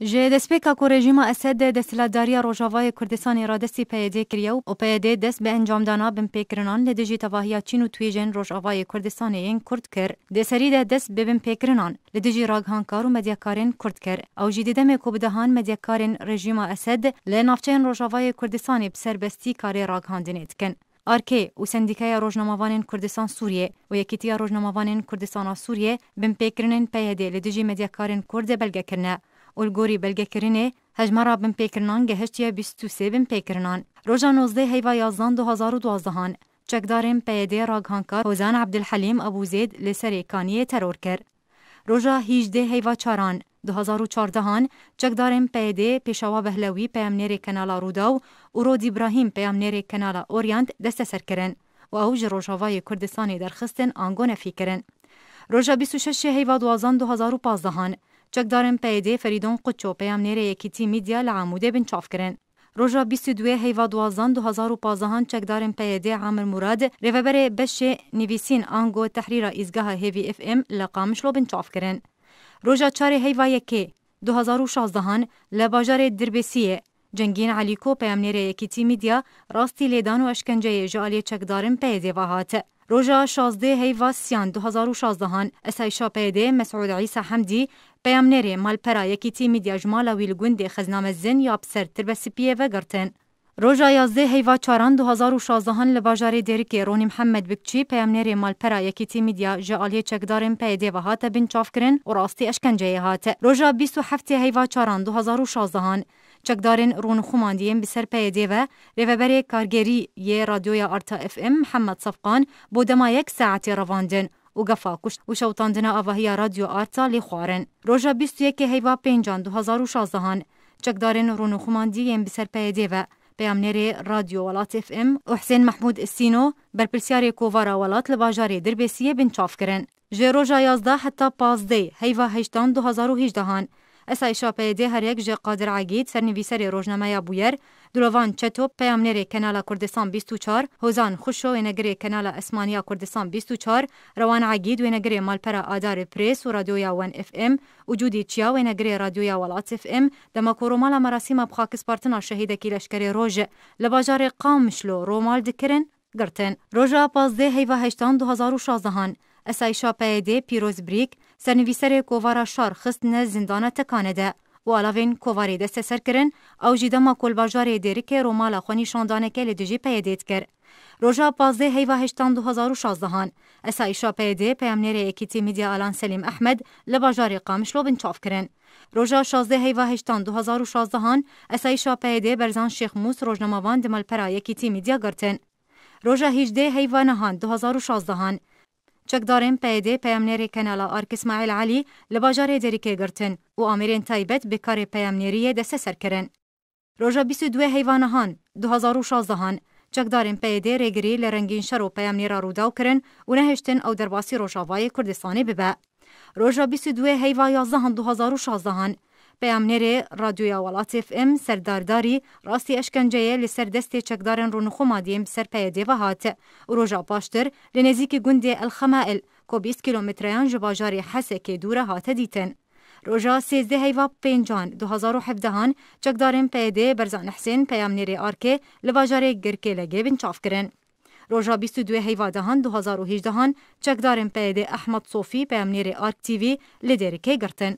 Ji destpêka ku rejîma Esedê desthilatdariya Rojavayê Kurdistanê ra destî PYD e kiriye û PYD e dest bi encamdana binpêkirinan li dijî tevahiya Çîn û twêjên Rojavayê Kurdistanê yên Kurd kir, dêserî de dest bi binpêkirinan li dijî raghankar û medyakarên Kurd kir. Ew jî didemê ku bidehan medyakarên rejîma Esed li navçeyên Rojavayê Kurdistanê bi serbestî karê raghandinê dikin. Arkê û Sendîkaya Rojnamavanên Kurdistan Sûriye û Yekîtiya Rojnamavanên Kurdistana Sûriye binpêkirinên PYD e li dijî medyakarên Kurd de belgekirine. الگوری بلگکرینه هجمرا بن پیکرنان گهشتیا 23 بن پیکرنان روژا 19 هیوا 11 2012 چکدارن پیده راگهانکار هوزان عبدالحلیم ابو زید لسر کانیه ترور کرد. روژا 18 هیوا چاران 2014 چکدارن پیده پیشوا بهلوی پیامنیر کنالا روداو و رود ابراهیم پیامنیر کنالا اوریانت دست سر کرن و اوج روژاوای کردستانی درخستن آنگو نفی کرن. روژا 26 هیوا 12 2015 جگدارن پیده فریدون قچو یکی تی میدیا لعاموده بن چاف کرن. روژا دوی هیوا 12 2015 چکدارن پیده عامر مراد ریوبر بش نویسین آنگو تحریر ایزگاه هیوی اف ام لقامش لو بن چاف کرن. روژا 4 هیوا و شازدهان لباجار دربسیه جنگین نیره یکی تی میدیا راستی لیدان و اشکنجه جالی چکدارن پیده و هات. روژا شازده هیوا سیان شازدهان اسایشا پیده مسعود عیسی حمدی پیام نری مال پرا یکی تی می دیج مالا ویل خزنام زن یا بسر تر پیه و گرتن. رو 11 هیوه چاران دو هزار و شازهان لباجاری دیرکی رونی محمد بکچی پیام نری مال پرا یکی تی می دیج جایالی چکدارن پی دیوه هات بین چاف کرن و راستی اشکنجه هات. رو جا بیس و هیوه چاران دو هزار و شازهان چکدارن رون خماندیم بسر پی دیوه رو کارگری یه رادیو یا ارتا اف ام محمد صفقان بودما یک ساعت رواندن. و گفاکش و شوتاندنا آواهیا رادیو آرتا لی خوارن روژا 21 هیوا پینجان 2016 هان چکدارن رونو خماندیین بسر پیدی و پیامنری رادیو ولات اف ام و حسین محمود السینو بر پرسیاری کووارا ولات لباجاری دربسیه بن چاف کرن جه روژا 11 حتی 15 هیوا هشتان 2018 هان Esaj şopeyê her yek ji qadiragîd sernivîserê rojnameya bûyer Dilovan Çeto peyamnerê Kenala Kurdistan 24 Hozan Xuşo wênegirê Kenala Esmaniya Kurdistan 24 Rewan Agîd wênegirê Malpera Adarê Pres û radyoya Wen FM û Cudî Çiya wênegirê radyoya Welat FM dema ku romala merasîma bixakispartina şehîdekî leşkerê roj li bajarê Qamişlo romal dikirin girtin. Roja pazdê heyva heştan 2016 han اسایشا پیده پیروز بریک سرنویسر کووارا شار خست نه زندانه تکانه ده و علاوین کوواری دست سر کرن او جیدما کلباجاری دیری که رومالا خونی شاندانه که لدجی پیده کرد. روژا پازه هیوه هشتان دو هزار و شازدهان اسایشا پیده پیم نیره اکیتی میدیا الان سلیم احمد لباجاری قامش لو بنچاف کرن روژا شازده هیوه هشتان دو هزار و شازدهان اسایشا پیده برزان شیخ موس روژنموان دمال پرا یکیتی میدیا گرتن روژا هیجده هیوه نهان دو هزار و شازدهان چەکدارن پەیدێ پەیامنێری کەناڵا ئارکسماعیل علی لە دریکه گرتن و ئامرێن تایبەت بکارێ دست سر سەرکردن. ڕۆژە 22 هەیوانەهان 2016هان چەکدارن پەیدێ ڕێگری لە رەنگین شەر و پەیامنێرا ڕووداو کردن و نەهێشتن ئەو دەرباسی ڕۆژاوای کوردستانی ببە. ڕۆژە 22 هەیوا 11 2016هان پیامنره رادیویا اف ام سردارداری راستی اشکنجه لسر دستی چکدارن رونخو مادیم سر پیده و هات روژا پاشتر لنزیک گند الخمائل کو 20 کیلومتریان جباجار حسک دوره هات دیتن روژا 13 هیوا پینجان 2017 هان چکدارن پیده برزان حسین پیامنره آرکه لباجار گرکه لگه بنچاف کرن. روژا 22 هیوا دهان 2018 هان چکدارن پیده احمد صوفی پیامنیر آرک تیوی لدرکه گرتن.